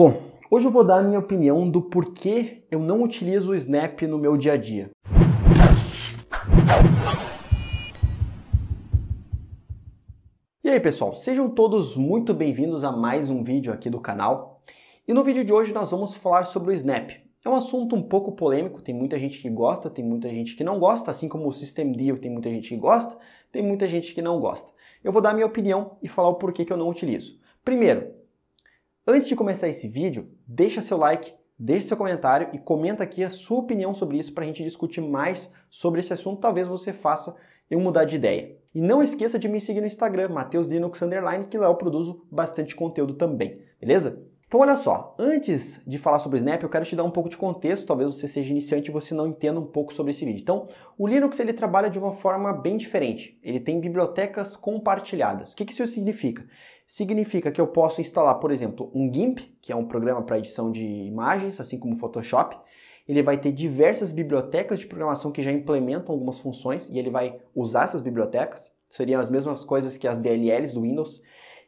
Bom, hoje eu vou dar a minha opinião do porquê eu não utilizo o Snap no meu dia a dia. E aí pessoal, sejam todos muito bem-vindos a mais um vídeo aqui do canal. E no vídeo de hoje nós vamos falar sobre o Snap. É um assunto um pouco polêmico, tem muita gente que gosta, tem muita gente que não gosta, assim como o System Deal tem muita gente que gosta, tem muita gente que não gosta. Eu vou dar a minha opinião e falar o porquê que eu não utilizo. Primeiro, Antes de começar esse vídeo, deixa seu like, deixa seu comentário e comenta aqui a sua opinião sobre isso para a gente discutir mais sobre esse assunto. Talvez você faça eu mudar de ideia. E não esqueça de me seguir no Instagram, MateusLinux_, que lá eu produzo bastante conteúdo também, beleza? Então olha só, antes de falar sobre o Snap, eu quero te dar um pouco de contexto, talvez você seja iniciante e você não entenda um pouco sobre esse vídeo. Então, o Linux ele trabalha de uma forma bem diferente. Ele tem bibliotecas compartilhadas. O que, que isso significa? Significa que eu posso instalar, por exemplo, um GIMP, que é um programa para edição de imagens, assim como o Photoshop. Ele vai ter diversas bibliotecas de programação que já implementam algumas funções e ele vai usar essas bibliotecas. Seriam as mesmas coisas que as DLLs do Windows.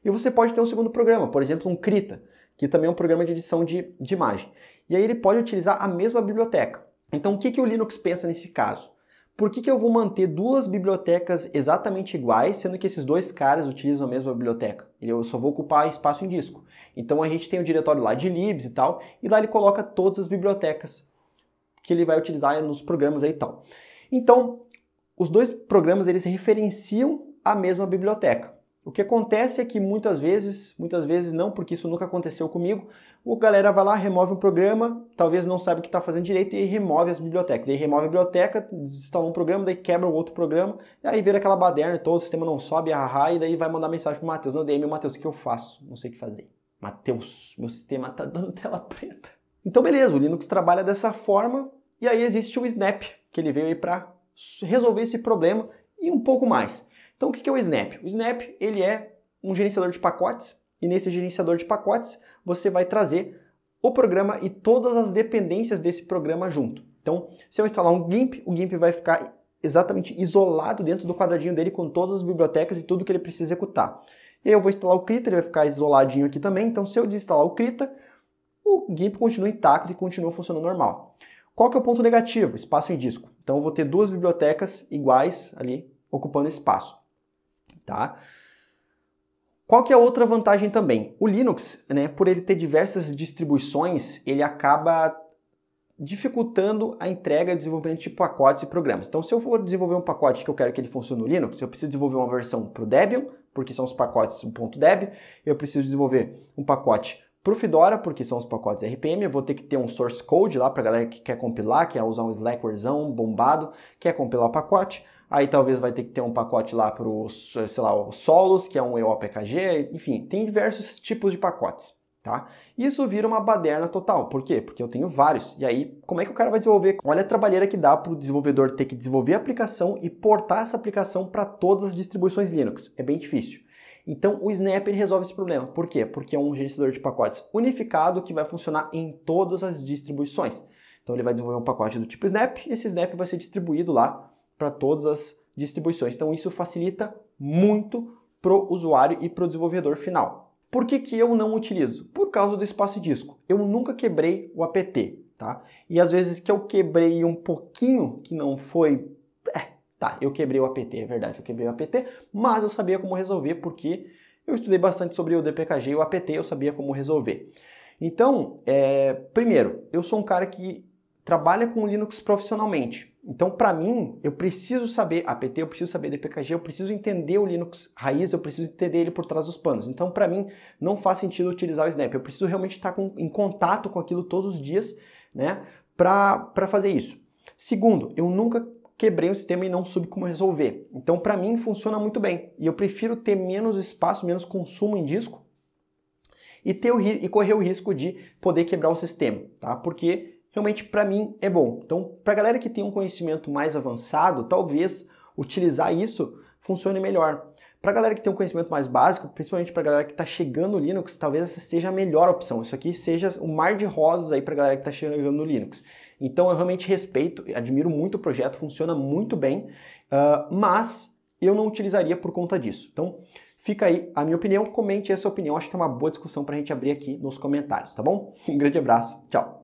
E você pode ter um segundo programa, por exemplo, um Krita que também é um programa de edição de, de imagem. E aí ele pode utilizar a mesma biblioteca. Então o que, que o Linux pensa nesse caso? Por que, que eu vou manter duas bibliotecas exatamente iguais, sendo que esses dois caras utilizam a mesma biblioteca? Eu só vou ocupar espaço em disco. Então a gente tem o um diretório lá de libs e tal, e lá ele coloca todas as bibliotecas que ele vai utilizar nos programas aí e tal. Então, os dois programas eles referenciam a mesma biblioteca. O que acontece é que muitas vezes, muitas vezes não, porque isso nunca aconteceu comigo, o galera vai lá, remove um programa, talvez não sabe o que está fazendo direito e remove as bibliotecas. E aí remove a biblioteca, instala um programa, daí quebra o outro programa, e aí vira aquela baderna, todo o sistema não sobe, haha, e daí vai mandar mensagem pro Matheus na DM, Matheus, o que eu faço? Não sei o que fazer. Matheus, meu sistema tá dando tela preta. Então beleza, o Linux trabalha dessa forma, e aí existe o Snap, que ele veio aí para resolver esse problema e um pouco mais. Então o que é o Snap? O Snap ele é um gerenciador de pacotes e nesse gerenciador de pacotes você vai trazer o programa e todas as dependências desse programa junto. Então, se eu instalar um GIMP, o GIMP vai ficar exatamente isolado dentro do quadradinho dele com todas as bibliotecas e tudo que ele precisa executar. E aí eu vou instalar o Krita, ele vai ficar isoladinho aqui também. Então, se eu desinstalar o Krita, o GIMP continua intacto e continua funcionando normal. Qual que é o ponto negativo? Espaço em disco. Então, eu vou ter duas bibliotecas iguais ali ocupando espaço tá? Qual que é a outra vantagem também? O Linux, né, por ele ter diversas distribuições, ele acaba dificultando a entrega e desenvolvimento de pacotes e programas. Então, se eu for desenvolver um pacote que eu quero que ele funcione no Linux, eu preciso desenvolver uma versão para o Debian, porque são os pacotes .deb, eu preciso desenvolver um pacote para o Fedora, porque são os pacotes RPM, eu vou ter que ter um source code lá para a galera que quer compilar, quer é usar um slackware bombado, quer compilar o pacote aí talvez vai ter que ter um pacote lá para os, sei lá, o Solos, que é um EOPKG, enfim, tem diversos tipos de pacotes, tá? Isso vira uma baderna total. Por quê? Porque eu tenho vários. E aí, como é que o cara vai desenvolver? Olha a trabalheira que dá para o desenvolvedor ter que desenvolver a aplicação e portar essa aplicação para todas as distribuições Linux. É bem difícil. Então o Snap resolve esse problema. Por quê? Porque é um gerenciador de pacotes unificado que vai funcionar em todas as distribuições. Então ele vai desenvolver um pacote do tipo Snap, e esse Snap vai ser distribuído lá para todas as distribuições. Então isso facilita muito para o usuário e para o desenvolvedor final. Por que, que eu não utilizo? Por causa do espaço disco. Eu nunca quebrei o APT, tá? E às vezes que eu quebrei um pouquinho, que não foi... É, tá, eu quebrei o APT, é verdade, eu quebrei o APT, mas eu sabia como resolver porque eu estudei bastante sobre o DPKG e o APT, eu sabia como resolver. Então, é, primeiro, eu sou um cara que trabalha com Linux profissionalmente. Então, para mim, eu preciso saber APT, eu preciso saber DPKG, eu preciso entender o Linux raiz, eu preciso entender ele por trás dos panos. Então, para mim, não faz sentido utilizar o Snap. Eu preciso realmente estar com, em contato com aquilo todos os dias, né, para fazer isso. Segundo, eu nunca quebrei o sistema e não soube como resolver. Então, para mim, funciona muito bem. E eu prefiro ter menos espaço, menos consumo em disco e, ter o, e correr o risco de poder quebrar o sistema, tá? Porque realmente para mim é bom. Então, para a galera que tem um conhecimento mais avançado, talvez utilizar isso funcione melhor. Para a galera que tem um conhecimento mais básico, principalmente para a galera que está chegando no Linux, talvez essa seja a melhor opção. Isso aqui seja um mar de rosas aí para a galera que está chegando no Linux. Então eu realmente respeito, admiro muito o projeto, funciona muito bem, uh, mas eu não utilizaria por conta disso. Então fica aí a minha opinião, comente essa opinião, acho que é uma boa discussão para a gente abrir aqui nos comentários, tá bom? Um grande abraço, tchau!